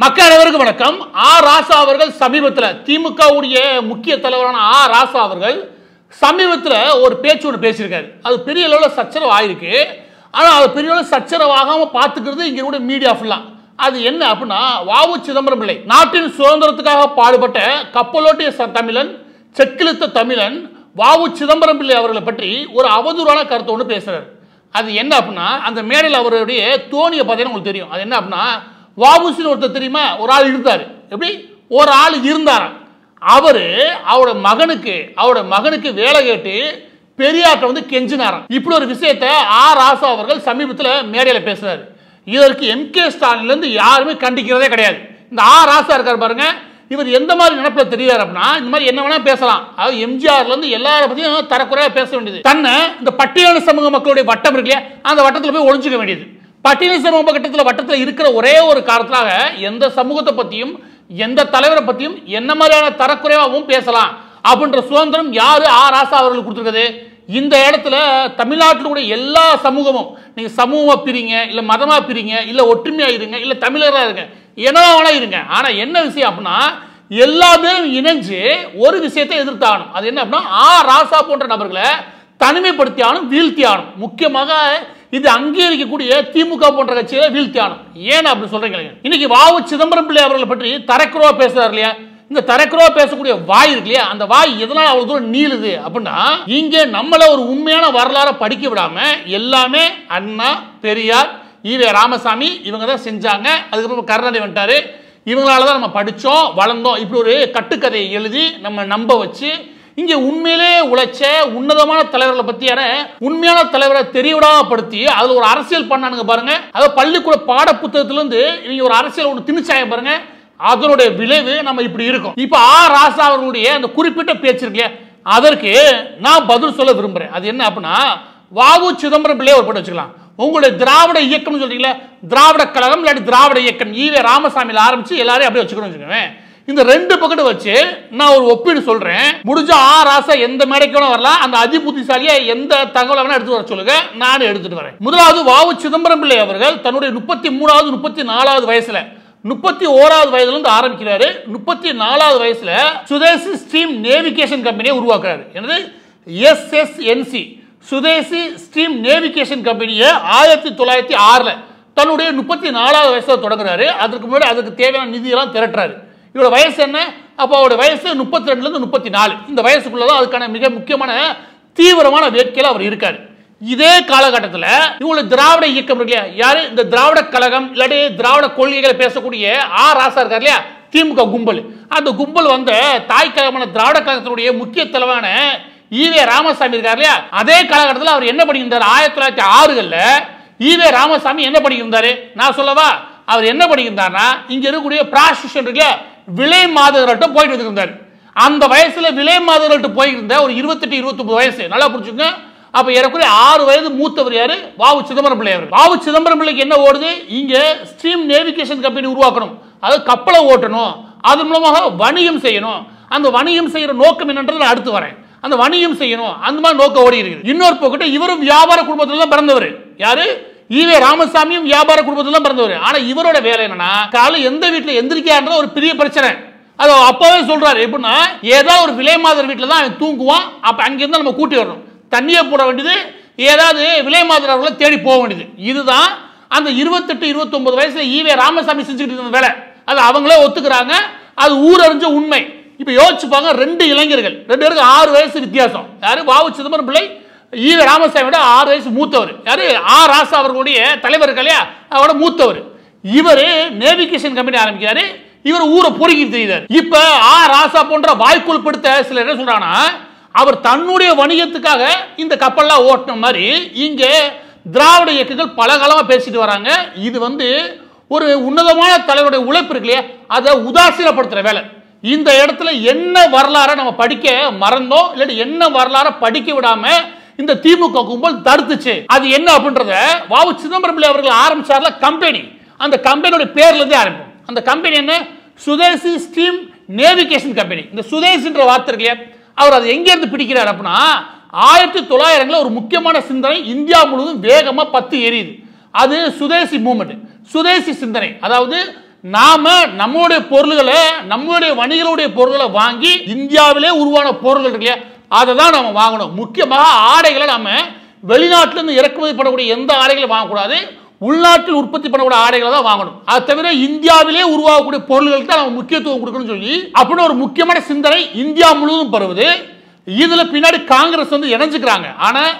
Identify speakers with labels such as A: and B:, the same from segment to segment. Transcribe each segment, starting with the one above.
A: மக்கள் அனைவருக்கும் வணக்கம் ஆ ராசா அவர்கள் சமீபத்தில் திமுகவுடைய முக்கிய தலைவரான ஆ ராசா அவர்கள் சமீபத்தில் ஒரு பேச்சு ஒன்று பேசியிருக்காரு அது பெரிய அளவில் சச்சரவு ஆயிருக்கு ஆனால் அது பெரிய அளவில் சச்சரவாகாமல் பார்த்துக்கிறது இங்கே கூட மீடியா ஃபுல்லாக அது என்ன அப்படின்னா வாவு சிதம்பரம் பிள்ளை நாட்டின் சுதந்திரத்துக்காக பாடுபட்ட கப்பலோட்டிய ச தமிழன் செக்கிழுத்த தமிழன் வாவு சிதம்பரம் பிள்ளை அவர்களை பற்றி ஒரு அவதூறான கருத்தை ஒன்று பேசுகிறார் அது என்ன அப்படின்னா அந்த மேடையில் அவருடைய தோணியை பார்த்தீங்கன்னா உங்களுக்கு தெரியும் அது என்ன அப்படின்னா வாபுசின்னு ஒருத்தர் தெரியுமா ஒரு ஆள் இருந்தார் எப்படி ஒரு ஆள் இருந்தாராம் அவர் அவரோட மகனுக்கு அவரோட மகனுக்கு வேலை கேட்டு பெரியார்கிட்ட வந்து கெஞ்சினாராம் இப்படி ஒரு விஷயத்த ஆர் ராசா அவர்கள் சமீபத்தில் மேடையில் பேசுகிறார் இதற்கு எம் கே ஸ்டாலின்லேருந்து யாருமே கண்டிக்கிறதே கிடையாது இந்த ஆர் ராசா இருக்கார் பாருங்க இவர் எந்த மாதிரி நினைப்பில் தெரியாது அப்படின்னா இந்த மாதிரி என்ன வேணால் பேசலாம் அதாவது எம்ஜிஆர்லேருந்து எல்லாரை பற்றியும் தரக்குறையாக பேச வேண்டியது தன்னை இந்த பட்டியல சமூக மக்களுடைய வட்டம் இருக்கு அந்த வட்டத்தில் போய் ஒழிஞ்சிக்க வேண்டியது பட்டினி சமூக கட்டத்தில் வட்டத்தில் இருக்கிற ஒரே ஒரு காரணத்தாக எந்த சமூகத்தை பற்றியும் எந்த தலைவரை பற்றியும் என்ன மாதிரியான தரக்குறைவாகவும் பேசலாம் அப்படின்ற சுதந்திரம் யார் ஆ ராசா அவர்களுக்கு கொடுத்துருக்குது இந்த இடத்துல தமிழ்நாட்டில் கூட எல்லா சமூகமும் நீங்கள் சமூகமாக பிரிங்க இல்லை மதமாக பிரிங்க இல்லை ஒற்றுமையாக இருங்க இல்லை தமிழராக இருங்க என்னவா வேணா இருங்க ஆனால் என்ன விஷயம் அப்படின்னா எல்லாமே இணைஞ்சு ஒரு விஷயத்தை எதிர்த்தாகணும் அது என்ன அப்படின்னா ஆ ராசா போன்ற நபர்களை தனிமைப்படுத்தியானும் வீழ்த்தியானும் முக்கியமாக இது அங்கே இருக்கக்கூடிய திமுக போன்ற கட்சியில வீழ்த்தியானும் ஏன் அப்படின்னு சொல்றீங்க இன்னைக்கு வாவு சிதம்பரம் பிள்ளை அவர்களை பற்றி தரக்குறவா பேசுறாரு இல்லையா இந்த தரக்குறவா பேசக்கூடிய வாய் இருக்கு இல்லையா அந்த வாய் எதனால அவ்வளவு தூரம் நீளுது அப்படின்னா இங்கே நம்மள ஒரு உண்மையான வரலாற படிக்க விடாம எல்லாமே அண்ணா பெரியார் ஈவே ராமசாமி இவங்க தான் செஞ்சாங்க அதுக்கப்புறம் கருணாநிதி வந்துட்டாரு இவங்களால தான் நம்ம படித்தோம் வளர்ந்தோம் இப்படி ஒரு கட்டுக்கதையை எழுதி நம்ம நம்ப வச்சு இங்கே உண்மையிலே உழைச்ச உன்னதமான தலைவர்களை பற்றியான உண்மையான தலைவரை தெரியவிடாமப்படுத்தி அதில் ஒரு அரசியல் பண்ணானுங்க பாருங்க அதாவது பள்ளிக்கூட பாட புத்தகத்திலேருந்து நீங்கள் ஒரு அரசியல் ஒன்று திணிச்சாய பாருங்க அதனுடைய விளைவு நம்ம இப்படி இருக்கும் இப்போ ஆ ராசா அவர்களுடைய அந்த குறிப்பிட்ட பேச்சு அதற்கு நான் பதில் சொல்ல விரும்புகிறேன் அது என்ன அப்படின்னா வாவு சிதம்பரம் பிள்ளையை ஒரு படம் வச்சுக்கலாம் உங்களுடைய திராவிட இயக்கம்னு சொல்றீங்களா திராவிட கழகம் இல்லாட்டி திராவிட இயக்கம் ஈவே ராமசாமியில் ஆரம்பிச்சு எல்லாரையும் அப்படியே வச்சுக்கணும்னு வச்சுக்கோங்க இந்த ரெண்டு பக்கத்தை வச்சு நான் ஒரு ஒப்பீடு சொல்றேன் முடிஞ்ச ஆறு ஆசை எந்த மேடைக்கு வரலாம் அந்த அதி எந்த தகவல எடுத்து வர சொல்லுங்க நானும் எடுத்துட்டு வரேன் முதலாவது வாவு சிதம்பரம் பிள்ளை அவர்கள் தன்னுடைய முப்பத்தி மூணாவது முப்பத்தி நாலாவது வயசுல முப்பத்தி ஓராவது வயதுல இருந்து ஆரம்பிக்கிறாரு முப்பத்தி நாலாவது வயசுல சுதேசி ஸ்டீம் நேவிகேஷன் கம்பெனியை உருவாக்குறாரு எனது எஸ்எஸ்என்சி சுதேசி ஸ்டீம் நேவிகேஷன் கம்பெனியை ஆயிரத்தி தொள்ளாயிரத்தி ஆறில் தன்னுடைய முப்பத்தி நாலாவது வயசுல தொடங்குறாரு அதுக்கு முன்னாடி அதுக்கு தேவையான நிதியெல்லாம் திரட்டுறாரு இவரோட வயசு என்ன அப்போ அவரோட வயசு முப்பத்தி ரெண்டுலேருந்து முப்பத்தி நாலு இந்த வயசுக்குள்ளே தான் அதுக்கான மிக முக்கியமான தீவிரமான வேட்கையில் அவர் இருக்கார் இதே காலகட்டத்தில் இவங்களுக்கு திராவிட இயக்கம் இருக்கு இல்லையா யாரு இந்த திராவிட கழகம் இல்லாட்டி திராவிட கொள்கைகளை பேசக்கூடிய ஆ ராசா இருக்கார் இல்லையா திமுக கும்பல் அந்த கும்பல் வந்து தாய் கழகமான திராவிட கழகத்தினுடைய முக்கிய தலைவான ஈவே ராமசாமி இருக்கார் இல்லையா அதே காலகட்டத்தில் அவர் என்ன பண்ணியிருந்தார் ஆயிரத்தி தொள்ளாயிரத்தி ஆறுகளில் ஈவே ராமசாமி என்ன பண்ணியிருந்தாரு நான் சொல்லவா அவர் என்ன படிக்கின்றார்னா இங்கே இருக்கக்கூடிய ப்ராஸ்டியூஷன் இருக்கு விலை மாதவர்கள்ட்ட போயிட்டு இருந்தார் அந்த வயசில் விலை போயிட்டு போயிருந்த ஒரு இருபத்தெட்டு இருபத்தொம்பது வயசு நல்லா புரிச்சுங்க அப்போ ஏறக்குறைய ஆறு வயது மூத்தவர் யார் வாவு சிதம்பரம் பிள்ளை வாவு சிதம்பரம் பிள்ளைக்கு என்ன ஓடுது இங்கே ஸ்ட்ரீம் நேவிகேஷன் கம்பெனி உருவாக்கணும் அதாவது கப்பலை ஓட்டணும் அது மூலமாக வணிகம் செய்யணும் அந்த வணிகம் செய்கிற நோக்கம் என்னன்றது நான் அடுத்து வரேன் அந்த வணிகம் செய்யணும் அந்த மாதிரி நோக்கம் ஓடி இருக்குது இன்னொரு போக்கிட்ட இவரும் வியாபார குடும்பத்தில் தான் பிறந்தவர் யாரு இவே ராமசாமியும் வியாபார குடும்பத்தில் தான் பிறந்தவர் ஆனால் இவரோட வேலை என்னன்னா காலை எந்த வீட்டில் எந்திரிக்கான்ற ஒரு பெரிய பிரச்சனை அது அப்போவே சொல்கிறாரு எப்படின்னா ஏதாவது ஒரு விலை மாதிரி வீட்டில் தான் அவன் தூங்குவான் அப்போ அங்கேருந்து நம்ம கூட்டி வரணும் தண்ணியை போட வேண்டியது ஏதாவது விலை மாதிரி அவர்களை தேடி போக வேண்டியது இதுதான் அந்த இருபத்தெட்டு இருபத்தொன்பது வயசுல ஈவே ராமசாமி செஞ்சுக்கிட்டு இருந்த வேலை அது அவங்களே ஒத்துக்கிறாங்க அது ஊரறிஞ்ச உண்மை இப்போ யோசிச்சுப்பாங்க ரெண்டு இளைஞர்கள் ரெண்டு பேருக்கு ஆறு வயசு வித்தியாசம் யாரு வாவு சிதம்பரம் பிள்ளை ஈவ விட ஆறு வயசு மூத்தவர் யார் ஆர் ராசா அவர்களுடைய தலைவர் இருக்கு இல்லையா அவரோட மூத்தவர் இவர் நேவிகேஷன் கம்பெனி ஆரம்பிக்கிறாரு இவர் ஊரை பொறுக்கி தெரியுதார் இப்போ ஆ ராசா போன்ற வாய்க்குள் படுத்த சிலர் என்ன சொல்கிறாங்கன்னா அவர் தன்னுடைய வணிகத்துக்காக இந்த கப்பல்லாம் ஓட்டின மாதிரி இங்கே திராவிட இயக்கங்கள் பல காலமாக பேசிட்டு வராங்க இது வந்து ஒரு உன்னதமான தலைவருடைய உழைப்பு இருக்கு இல்லையா அதை உதாசீனப்படுத்துகிற வேலை இந்த இடத்துல என்ன வரலாறை நம்ம படிக்க மறந்தோம் இல்லாட்டி என்ன வரலாறை படிக்க விடாமல் இந்த திமுக கும்பல் தடுத்துச்சு அது என்ன அப்படின்றத வாவு சிதம்பரம் அவர்கள் ஆரம்பிச்சார்ல கம்பெனி அந்த கம்பெனியோட பேர்ல இருந்தே ஆரம்பிக்கும் அந்த கம்பெனி என்ன சுதேசி ஸ்டீம் நேவிகேஷன் கம்பெனி இந்த சுதேசின்ற வார்த்தை இருக்கு அவர் அது எங்கேருந்து பிடிக்கிறார் அப்படின்னா ஆயிரத்தி தொள்ளாயிரங்களில் ஒரு முக்கியமான சிந்தனை இந்தியா முழுவதும் வேகமாக பத்து எரியுது அது சுதேசி மூமெண்ட் சுதேசி சிந்தனை அதாவது நாம நம்மளுடைய பொருள்களை நம்மளுடைய வணிகளுடைய பொருள்களை வாங்கி இந்தியாவிலே உருவான பொருள்கள் இருக்கு அதை தான் நம்ம வாங்கணும் முக்கியமாக ஆடைகளை நம்ம வெளிநாட்டிலேருந்து இறக்குமதி பண்ணக்கூடிய எந்த ஆடைகளும் வாங்கக்கூடாது உள்நாட்டில் உற்பத்தி பண்ணக்கூடிய ஆடைகளை தான் வாங்கணும் அதை தவிர இந்தியாவிலே உருவாகக்கூடிய பொருள்களுக்கு தான் நம்ம முக்கியத்துவம் கொடுக்கணும்னு சொல்லி அப்படின்னு ஒரு முக்கியமான சிந்தனை இந்தியா முழுவதும் பரவுது இதில் பின்னாடி காங்கிரஸ் வந்து இணைஞ்சுக்கிறாங்க ஆனால்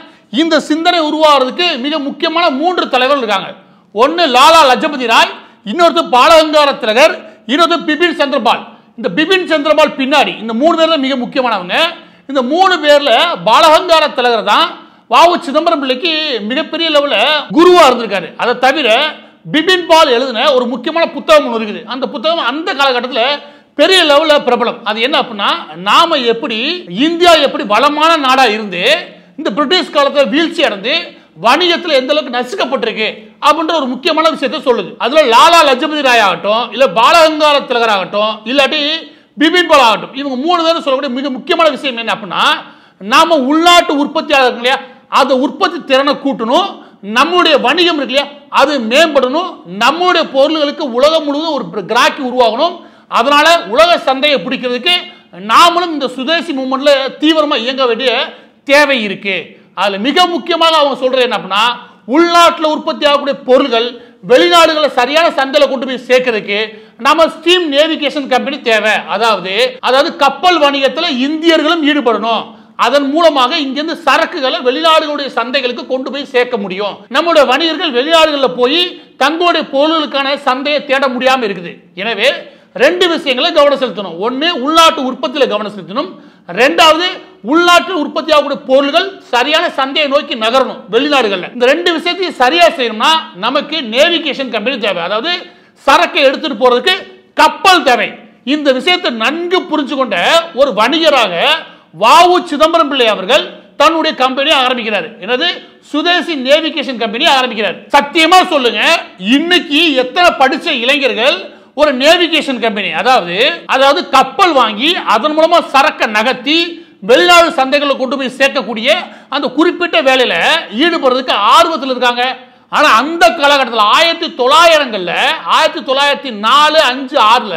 A: இந்த சிந்தனை உருவாகிறதுக்கு மிக முக்கியமான மூன்று தலைவர்கள் இருக்காங்க ஒன்று லாலா லஜபதி ராய் இன்னொருத்தர் பாலகங்கார திலகர் இன்னொருத்தர் பிபின் சந்திரபால் இந்த பிபின் சந்திரபால் பின்னாடி இந்த மூணு பேர் மிக முக்கியமானவங்க இந்த மூணு பேரில் பாலகங்கார திலகர் தான் வாவு சிதம்பரம் பிள்ளைக்கு மிகப்பெரிய லெவலில் குருவாக இருந்திருக்காரு அதை தவிர பிபின் பால் எழுதின ஒரு முக்கியமான புத்தகம் ஒன்று இருக்குது அந்த புத்தகம் அந்த காலகட்டத்தில் பெரிய லெவலில் பிரபலம் அது என்ன அப்படின்னா நாம் எப்படி இந்தியா எப்படி வளமான நாடாக இருந்து இந்த பிரிட்டிஷ் காலத்தில் வீழ்ச்சி அடைந்து வணிகத்தில் எந்த அளவுக்கு நசுக்கப்பட்டிருக்கு அப்படின்ற ஒரு முக்கியமான விஷயத்த சொல்லுது அதில் லாலா லஜபதி ராய் ஆகட்டும் இல்லை பாலகங்கார திலகர் ஆகட்டும் இல்லாட்டி பிபின் பால் ஆகட்டும் இவங்க மூணு பேரும் சொல்லக்கூடிய மிக முக்கியமான விஷயம் என்ன அப்படின்னா நாம உள்நாட்டு உற்பத்தி ஆகும் இல்லையா அதை உற்பத்தி திறனை கூட்டணும் நம்முடைய வணிகம் இருக்கு இல்லையா அது மேம்படணும் நம்முடைய பொருள்களுக்கு உலகம் முழுவதும் ஒரு கிராக்கி உருவாகணும் அதனால உலக சந்தையை பிடிக்கிறதுக்கு நாமளும் இந்த சுதேசி மூமெண்ட்ல தீவிரமா இயங்க வேண்டிய தேவை இருக்கு அதுல மிக முக்கியமாக அவங்க சொல்றது என்ன அப்படின்னா உள்நாட்டில் உற்பத்தி ஆகக்கூடிய பொருள்கள் வெளிநாடுகளை சரியான சந்தையில் கொண்டு போய் சேர்க்கறதுக்கு நம்ம ஸ்டீம் நேவிகேஷன் கம்பெனி தேவை அதாவது அதாவது கப்பல் வணிகத்தில் இந்தியர்களும் ஈடுபடணும் அதன் மூலமாக இங்கிருந்து சரக்குகளை வெளிநாடுகளுடைய சந்தைகளுக்கு கொண்டு போய் சேர்க்க முடியும் நம்முடைய வணிகர்கள் வெளிநாடுகளில் போய் தங்களுடைய பொருளுக்கான சந்தையை தேட முடியாமல் இருக்குது எனவே ரெண்டு விஷயங்களை கவனம் செலுத்தணும் ஒன்று உள்நாட்டு உற்பத்தியில் கவனம் செலுத்தணும் ரெண்டாவது உள்நாட்டில் உற்பத்தியாகக்கூடிய பொருள்கள் சரியான சந்தையை நோக்கி நகரணும் வெளிநாடுகளில் இந்த ரெண்டு விஷயத்தையும் சரியா செய்யணும்னா நமக்கு நேவிகேஷன் கம்பெனி தேவை அதாவது சரக்கை எடுத்துட்டு போறதுக்கு கப்பல் தேவை இந்த விஷயத்தை நன்கு புரிஞ்சு கொண்ட ஒரு வணிகராக வாவு சிதம்பரம் பிள்ளை அவர்கள் தன்னுடைய கம்பெனியை ஆரம்பிக்கிறார் என்னது சுதேசி நேவிகேஷன் கம்பெனியை ஆரம்பிக்கிறார் சத்தியமா சொல்லுங்க இன்னைக்கு எத்தனை படிச்ச இளைஞர்கள் ஒரு நேவிகேஷன் கம்பெனி அதாவது அதாவது கப்பல் வாங்கி அதன் மூலமா சரக்கை நகர்த்தி வெளிநாடு சந்தைகளை கொண்டு போய் சேர்க்கக்கூடிய அந்த குறிப்பிட்ட வேலையில ஈடுபடுறதுக்கு ஆர்வத்தில் இருக்காங்க ஆனா அந்த காலகட்டத்தில் ஆயிரத்தி தொள்ளாயிரங்கள்ல ஆயிரத்தி தொள்ளாயிரத்தி நாலு அஞ்சு ஆறுல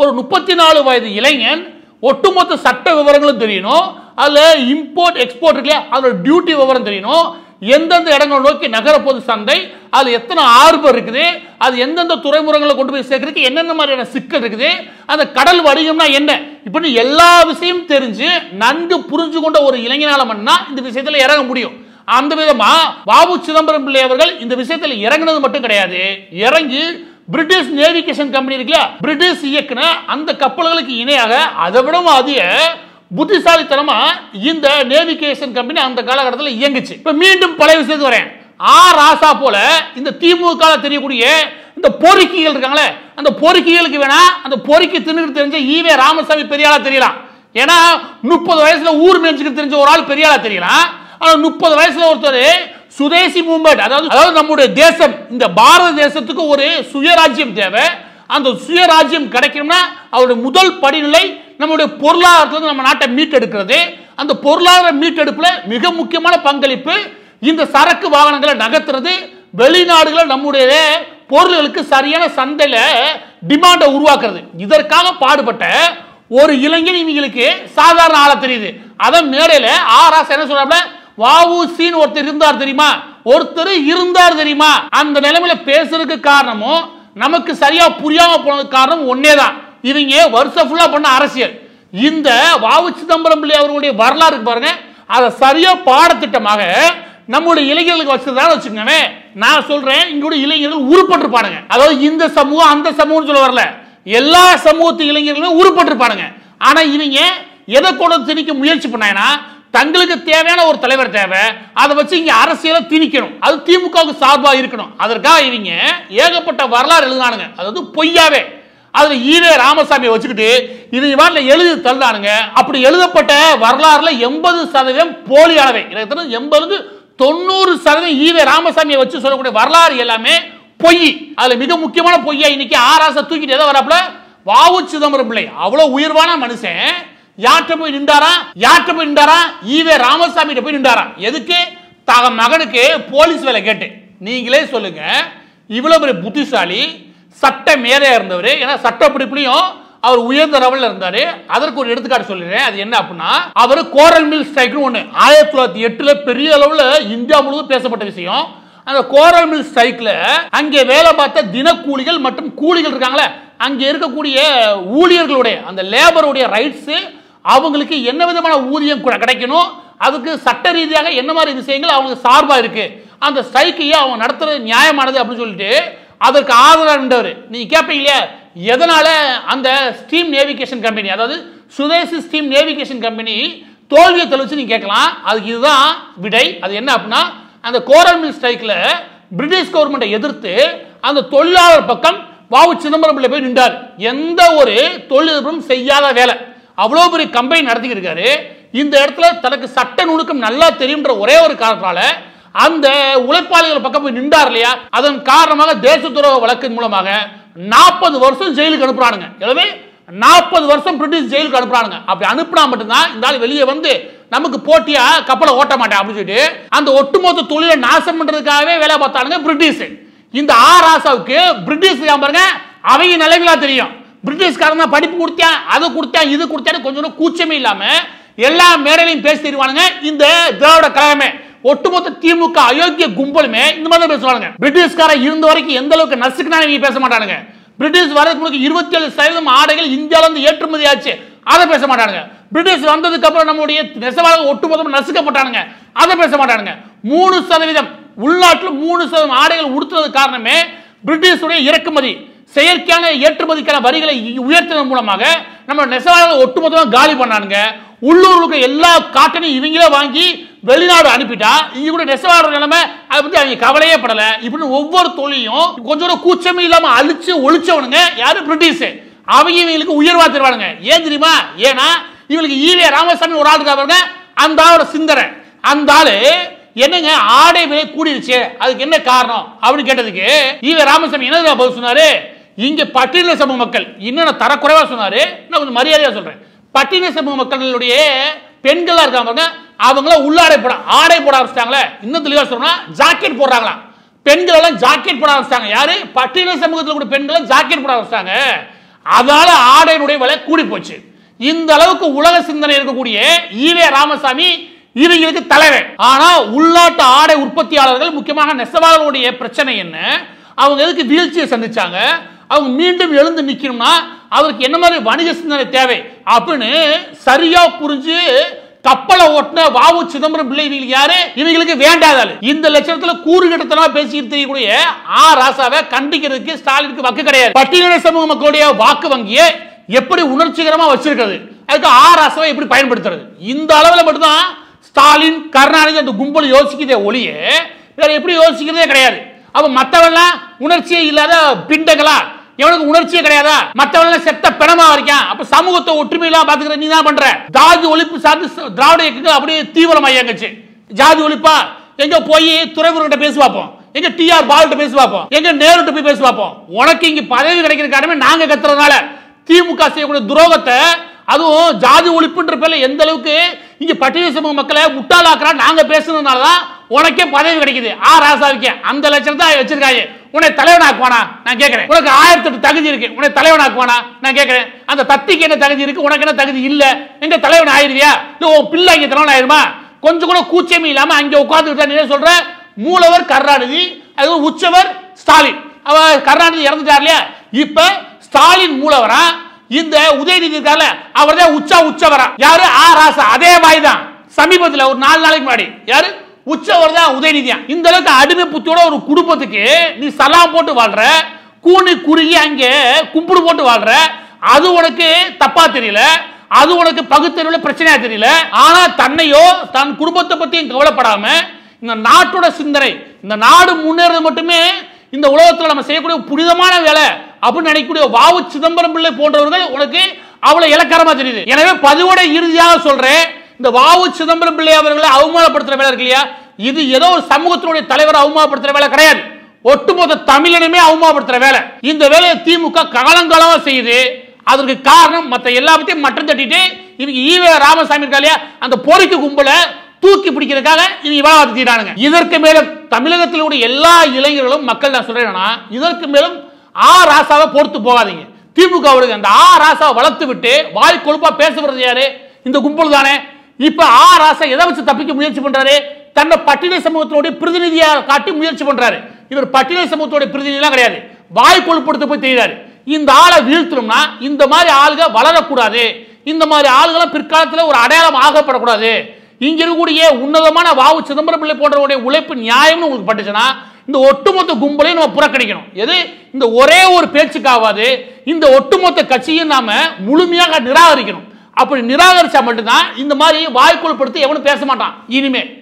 A: ஒரு முப்பத்தி நாலு வயது இளைஞன் ஒட்டுமொத்த சட்ட விவரங்களும் தெரியணும் அதில் இம்போர்ட் எக்ஸ்போர்ட் இருக்கு அதோட டியூட்டி விவரம் தெரியணும் எந்தெந்த இடங்களை நோக்கி நகரப்போது சந்தை அது எத்தனை ஆர்வம் இருக்குது அது எந்தெந்த துறைமுகங்களை கொண்டு போய் சேர்க்கறதுக்கு என்னென்ன மாதிரியான சிக்கல் இருக்குது அந்த கடல் வடிவம்னா என்ன இப்படி எல்லா விஷயம் தெரிஞ்சு நன்கு புரிஞ்சு கொண்ட ஒரு இளைஞனால மட்டும்தான் இந்த விஷயத்தில் இறங்க முடியும் அந்த விதமா பாபு சிதம்பரம் பிள்ளை அவர்கள் இந்த விஷயத்தில் இறங்கினது மட்டும் கிடையாது இறங்கி பிரிட்டிஷ் நேவிகேஷன் கம்பெனி இருக்குல்ல பிரிட்டிஷ் இயக்குன அந்த கப்பல்களுக்கு இணையாக அதை விடவும் அதிக புத்திசாலித்தனமா இந்த நேவிகேஷன் கம்பெனி அந்த காலகட்டத்தில் இயங்குச்சு இப்போ மீண்டும் பழைய விஷயத்துக்கு வரேன் ஆ ராசா போல இந்த திமுக தெரியக்கூடிய இந்த பொறுக்கிகள் இருக்காங்களே அந்த பொறுக்கிகளுக்கு வேணா அந்த பொறுக்கி தின்னு தெரிஞ்ச ஈவே ராமசாமி பெரியாளா தெரியலாம் ஏன்னா முப்பது வயசுல ஊர் மேய்ச்சிக்கு தெரிஞ்ச ஒரு ஆள் பெரியாளா தெரியலாம் ஆனா முப்பது வயசுல ஒருத்தர் சுதேசி மூமெண்ட் அதாவது அதாவது நம்முடைய தேசம் இந்த பாரத தேசத்துக்கு ஒரு சுயராஜ்யம் தேவை அந்த சுயராஜ்யம் கிடைக்கணும்னா அவருடைய முதல் படிநிலை நம்முடைய பொருளாதாரத்தில் நம்ம நாட்டை மீட்டெடுக்கிறது அந்த பொருளாதார மீட்டெடுப்பில் மிக முக்கியமான பங்களிப்பு இந்த சரக்கு வாகனங்களை நகர்த்துறது வெளிநாடுகளை நம்முடைய பொருள்களுக்கு சரியான சந்தையில் டிமாண்டை உருவாக்குறது இதற்காக பாடுபட்ட ஒரு இளைஞன் இவங்களுக்கு சாதாரண ஆளை தெரியுது அதன் மேடையில் ஆராச என்ன சொல்றாப்ல வாவுசின்னு ஒருத்தர் இருந்தார் தெரியுமா ஒருத்தர் இருந்தார் தெரியுமா அந்த நிலைமையில பேசுறதுக்கு காரணமும் நமக்கு சரியா புரியாம போனதுக்கு காரணம் ஒன்னே தான் இவங்க வருஷம் ஃபுல்லாக பண்ண அரசியல் இந்த வாவு சிதம்பரம் பிள்ளை அவர்களுடைய வரலாறு பாருங்க அதை சரியாக பாடத்திட்டமாக நம்முடைய இளைஞர்களுக்கு வச்சதுதான் வச்சுக்கோங்க நான் சொல்றேன் இங்குடைய இளைஞர்கள் உருப்பட்டுருப்பானுங்க அதாவது இந்த சமூகம் அந்த சமூகம்னு சொல்ல வரல எல்லா சமூகத்து இளைஞர்களும் உருப்பட்டுருப்பானுங்க ஆனால் இவங்க எதை கொண்டு திணிக்க முயற்சி பண்ணாங்கன்னா தங்களுக்கு தேவையான ஒரு தலைவர் தேவை அதை வச்சு இங்கே அரசியலை திணிக்கணும் அது திமுகவுக்கு சார்பாக இருக்கணும் அதற்காக இவங்க ஏகப்பட்ட வரலாறு எழுதினானுங்க அதாவது பொய்யாவே அதில் ஈவே ராமசாமியை வச்சுக்கிட்டு இது இவாண்டில் எழுதி தள்ளானுங்க அப்படி எழுதப்பட்ட வரலாறுல எண்பது சதவீதம் போலியானவை எனக்கு எண்பது தொண்ணூறு சதவீதம் ஈவே ராமசாமியை வச்சு சொல்லக்கூடிய வரலாறு எல்லாமே பொய் அதில் மிக முக்கியமான பொய்யா இன்னைக்கு ஆராச தூக்கிட்டு எதை வரப்பல வாவு சிதம்பரம் பிள்ளை அவ்வளோ உயர்வான மனுஷன் யாற்ற போய் நின்றாரா யாற்ற போய் நின்றாரா ஈவே ராமசாமி போய் நின்றாரா எதுக்கு தக மகனுக்கு போலீஸ் வேலை கேட்டு நீங்களே சொல்லுங்க இவ்வளோ பெரிய புத்திசாலி சட்ட மேலே இருந்தவர் ஏன்னா சட்டப்பிடிப்புலையும் அவர் உயர்ந்த லெவலில் இருந்தார் அதற்கு ஒரு எடுத்துக்காட்டு சொல்லிடுறேன் அது என்ன அப்படின்னா அவர் கோரல் மில் ஸ்ட்ரைக்னு ஒன்று ஆயிரத்தி தொள்ளாயிரத்தி எட்டில் பெரிய அளவில் இந்தியா முழுவதும் பேசப்பட்ட விஷயம் அந்த கோரல் மில் ஸ்ட்ரைக்கில் அங்கே வேலை பார்த்த தினக்கூலிகள் மற்றும் கூலிகள் இருக்காங்களே அங்கே இருக்கக்கூடிய ஊழியர்களுடைய அந்த லேபருடைய ரைட்ஸு அவங்களுக்கு என்ன விதமான ஊதியம் கிடைக்கணும் அதுக்கு சட்ட ரீதியாக என்ன மாதிரி விஷயங்கள் அவங்களுக்கு சார்பாக இருக்குது அந்த ஸ்ட்ரைக்கையே அவங்க நடத்துறது நியாயமானது அப்படின்னு சொல்லிட்டு அதற்கு ஆதரவுண்டவர் நீங்கள் கேட்பீங்க இல்லையா எதனால் அந்த ஸ்டீம் நேவிகேஷன் கம்பெனி அதாவது சுதேசி ஸ்டீம் நேவிகேஷன் கம்பெனி தோல்வியை தெளிச்சு நீங்கள் கேட்கலாம் அதுக்கு இதுதான் விடை அது என்ன அப்படின்னா அந்த கோரல் மில் ஸ்ட்ரைக்கில் பிரிட்டிஷ் கவர்மெண்ட்டை எதிர்த்து அந்த தொழிலாளர் பக்கம் வாவு சிதம்பரம் பிள்ளை போய் நின்றார் எந்த ஒரு தொழிலும் செய்யாத வேலை அவ்வளோ பெரிய கம்பெனி நடத்திக்கிட்டு இருக்காரு இந்த இடத்துல தனக்கு சட்ட நுணுக்கம் நல்லா தெரியுன்ற ஒரே ஒரு காரணத்தால் அந்த உழைப்பாளிகள் பக்கம் போய் நின்றார் இல்லையா அதன் காரணமாக தேச துரோக வழக்கின் மூலமாக நாற்பது வருஷம் ஜெயிலுக்கு அனுப்புறானுங்க எனவே நாற்பது வருஷம் பிரிட்டிஷ் ஜெயிலுக்கு அனுப்புறானுங்க அப்படி அனுப்புனா மட்டும்தான் இந்த ஆள் வெளியே வந்து நமக்கு போட்டியா கப்பலை ஓட்ட மாட்டேன் அப்படின்னு சொல்லிட்டு அந்த ஒட்டுமொத்த தொழிலை நாசம் பண்றதுக்காகவே வேலை பார்த்தானுங்க பிரிட்டிஷ் இந்த ஆர் ஆசாவுக்கு பிரிட்டிஷ் பாருங்க அவங்க நிலைமையா தெரியும் பிரிட்டிஷ்காரன் தான் படிப்பு கொடுத்தேன் அதை கொடுத்தேன் இது கொடுத்தேன்னு கொஞ்சம் கூச்சமே இல்லாம எல்லா மேடையிலையும் பேசி தருவானுங்க இந்த திராவிட கழகமே ஒட்டுமொத்த திமுக அயோக்கிய கும்பலுமே இந்த மாதிரி பேசுவாங்க பிரிட்டிஷ்கார இருந்த வரைக்கும் எந்த அளவுக்கு நீங்க பேச மாட்டானுங்க பிரிட்டிஷ் வரதுக்கு முன்னாடி இருபத்தி ஏழு சதவீதம் ஆடைகள் இருந்து ஏற்றுமதி ஆச்சு அதை பேச மாட்டானுங்க பிரிட்டிஷ் வந்ததுக்கு அப்புறம் நம்முடைய நெசவாளர்கள் ஒட்டுமொத்தம் நசுக்கப்பட்டானுங்க அதை பேச மாட்டானுங்க மூணு சதவீதம் உள்நாட்டில் மூணு சதவீதம் ஆடைகள் உடுத்துறது காரணமே பிரிட்டிஷுடைய இறக்குமதி செயற்கையான ஏற்றுமதிக்கான வரிகளை உயர்த்தின மூலமாக நம்ம நெசவாளர்கள் ஒட்டுமொத்தமாக காலி பண்ணானுங்க உள்ளூருக்கு எல்லா காட்டனையும் இவங்களே வாங்கி வெளிநாடு அனுப்பிட்டா இங்க கூட நெசவாளர் நிலைமை அதை பத்தி அவங்க கவலையே படலை இப்படின்னு ஒவ்வொரு தொழிலையும் கொஞ்சம் கூச்சமே இல்லாம அழிச்சு ஒழிச்சவனுங்க யாரு பிரிட்டிஷ் அவங்க இவங்களுக்கு உயர்வா தருவானுங்க ஏன் தெரியுமா ஏன்னா இவங்களுக்கு ஈவே ராமசாமி ஒரு ஆள் இருக்கா அந்த ஆளோட சிந்தனை அந்த ஆளு என்னங்க ஆடை விலை கூடிருச்சு அதுக்கு என்ன காரணம் அப்படின்னு கேட்டதுக்கு ஈவே ராமசாமி என்ன பதில் சொன்னாரு இங்க பட்டியல சமூக மக்கள் இன்னும் தரக்குறைவா சொன்னாரு நான் கொஞ்சம் மரியாதையா சொல்றேன் பட்டியல சமூக மக்களுடைய பெண்கள் இருக்காங்க அவங்கள உள்ளாடை போட ஆடை போட ஆரம்பிச்சிட்டாங்களே இன்னும் தெளிவாக சொல்லணும்னா ஜாக்கெட் போடுறாங்களா பெண்கள் எல்லாம் ஜாக்கெட் போட ஆரம்பிச்சிட்டாங்க யாரு பட்டியல சமூகத்தில் கூட பெண்கள் ஜாக்கெட் போட ஆரம்பிச்சிட்டாங்க அதனால ஆடையினுடைய விலை கூடி போச்சு இந்த அளவுக்கு உலக சிந்தனை இருக்கக்கூடிய ஈவே ராமசாமி இவங்களுக்கு தலைவர் ஆனா உள்நாட்டு ஆடை உற்பத்தியாளர்கள் முக்கியமாக நெசவாளர்களுடைய பிரச்சனை என்ன அவங்க எதுக்கு வீழ்ச்சியை சந்திச்சாங்க அவங்க மீண்டும் எழுந்து நிற்கணும்னா அவருக்கு என்ன மாதிரி வணிக சிந்தனை தேவை அப்படின்னு சரியா புரிஞ்சு கப்பலை ஓட்டின வாவு சிதம்பரம் பிள்ளை இவங்க யாரு இவங்களுக்கு வேண்டாத இந்த லட்சணத்துல கூறு கிட்டத்தனா பேசிட்டு தெரியக்கூடிய ஆ ராசாவை கண்டிக்கிறதுக்கு ஸ்டாலினுக்கு வக்கு கிடையாது பட்டியலின சமூக மக்களுடைய வாக்கு வங்கியை எப்படி உணர்ச்சிகரமா வச்சிருக்கிறது அதுக்கு ஆ ராசாவை எப்படி பயன்படுத்துறது இந்த அளவுல மட்டும்தான் ஸ்டாலின் கருணாநிதி அந்த கும்பல் யோசிக்கிறதே ஒளியே வேற எப்படி யோசிக்கிறதே கிடையாது அப்ப மற்றவெல்லாம் உணர்ச்சியே இல்லாத பிண்டங்களா எவனுக்கு உணர்ச்சியே கிடையாதா மற்றவங்க செத்த பிணமா இருக்கான் அப்ப சமூகத்தை ஒற்றுமையெல்லாம் பாத்துக்கிற நீ தான் பண்ற ஜாதி ஒழிப்பு சார்ந்து திராவிட இயக்கங்கள் அப்படியே தீவிரமாயாங்கச்சு ஜாதி ஒழிப்பா எங்க போய் துறைமுருகிட்ட பேசி பார்ப்போம் எங்க டிஆர் பால்கிட்ட பேசி பார்ப்போம் எங்க நேருகிட்ட போய் பேசி பார்ப்போம் உனக்கு இங்க பதவி கிடைக்கிற காரணமே நாங்க கத்துறதுனால திமுக செய்யக்கூடிய துரோகத்தை அதுவும் ஜாதி ஒழிப்புன்ற பேர்ல எந்த அளவுக்கு இங்க பட்டியல் சமூக மக்களை முட்டாளாக்குறா நாங்க பேசுனதுனாலதான் உனக்கே பதவி கிடைக்குது ஆ ராசாவுக்கே அந்த லட்சணத்தை வச்சிருக்காங்க உன்னை தலைவனாக்குவானா நான் கேட்கிறேன் உனக்கு ஆயிரத்தி எட்டு தகுதி இருக்கு உன்னை தலைவனாக்குவானா நான் கேட்கிறேன் அந்த தத்திக்கு என்ன தகுதி இருக்கு உனக்கு என்ன தகுதி இல்ல எங்க தலைவன் ஆயிருவியா இல்ல பிள்ளை இங்க தலைவன் ஆயிருமா கொஞ்சம் கூட கூச்சமே இல்லாம அங்க உட்கார்ந்துட்டு நீ சொல்ற மூலவர் கருணாநிதி அது உச்சவர் ஸ்டாலின் அவ கருணாநிதி இறந்துட்டார் இல்லையா இப்ப ஸ்டாலின் மூலவரா இந்த உதயநிதி இருக்கார்ல அவர் தான் உச்சா உச்சவரா யாரு ஆ ராசா அதே மாதிரி தான் சமீபத்தில் ஒரு நாலு நாளைக்கு முன்னாடி யாரு உச்சவர் தான் உதயநிதியா இந்த அளவுக்கு அடிமை புத்தியோட ஒரு குடும்பத்துக்கு நீ சலாம் போட்டு வாழ்ற கூணு குறுகி அங்கே கும்பிடு போட்டு வாழ்ற அது உனக்கு தப்பா தெரியல அது உனக்கு பகுத்தறிவுல பிரச்சனையா தெரியல ஆனா தன்னையோ தன் குடும்பத்தை பத்தியும் கவலைப்படாம இந்த நாட்டோட சிந்தனை இந்த நாடு முன்னேறது மட்டுமே இந்த உலகத்தில் நம்ம செய்யக்கூடிய புனிதமான வேலை அப்படின்னு நினைக்கக்கூடிய வாவு சிதம்பரம் பிள்ளை போன்றவர்கள் உனக்கு அவ்வளவு இலக்கரமா தெரியுது எனவே பதிவோட இறுதியாக சொல்றேன் இந்த வாவு சிதம்பரம் பிள்ளை அவர்களை அவமானப்படுத்துற வேலை இருக்கு இது ஏதோ ஒரு சமூகத்தினுடைய தலைவரை அவமானப்படுத்துற வேலை கிடையாது ஒட்டுமொத்த தமிழனுமே அவமானப்படுத்துற வேலை இந்த வேலையை திமுக காலங்காலமாக செய்யுது அதற்கு காரணம் மற்ற எல்லாத்தையும் மட்டம் தட்டிட்டு இவங்க ஈவே ராமசாமி இருக்கா அந்த பொறிக்கு கும்பலை தூக்கி பிடிக்கிறதுக்காக இவங்க விவாதத்தை இதற்கு மேலும் தமிழகத்தில் உள்ள எல்லா இளைஞர்களும் மக்கள் நான் சொல்றேன்னா இதற்கு மேலும் ஆ ராசாவை பொறுத்து போகாதீங்க திமுக அந்த ஆ ராசாவை வளர்த்து விட்டு வாய் கொழுப்பா பேசப்படுறது யாரு இந்த கும்பல் தானே இப்ப ஆ ராசா எதை வச்சு தப்பிக்க முயற்சி பண்றாரு தன்னை பட்டியலை சமூகத்தினுடைய பிரதிநிதியாக காட்டி முயற்சி பண்றாரு இவர் பட்டியலை சமூகத்துடைய பிரதிநிதிலாம் கிடையாது வாய் கொழுப்படுத்த போய் தெரியுறாரு இந்த ஆளை வீழ்த்தணும்னா இந்த மாதிரி ஆளுக வளரக்கூடாது இந்த மாதிரி ஆளுகளை பிற்காலத்தில் ஒரு அடையாளம் ஆகப்படக்கூடாது இங்க இருக்கக்கூடிய உன்னதமான வாவு சிதம்பரம் பிள்ளை போன்றவருடைய உழைப்பு நியாயம்னு உங்களுக்கு பட்டுச்சுன்னா இந்த ஒட்டுமொத்த கும்பலையும் நம்ம புறக்கணிக்கணும் எது இந்த ஒரே ஒரு பேச்சுக்காவாது இந்த ஒட்டுமொத்த கட்சியும் நாம முழுமையாக நிராகரிக்கணும் அப்படி நிராகரிச்சா மட்டும்தான் இந்த மாதிரி வாய்க்குள் படுத்தி எவனும் பேச மாட்டான் இனிமேல்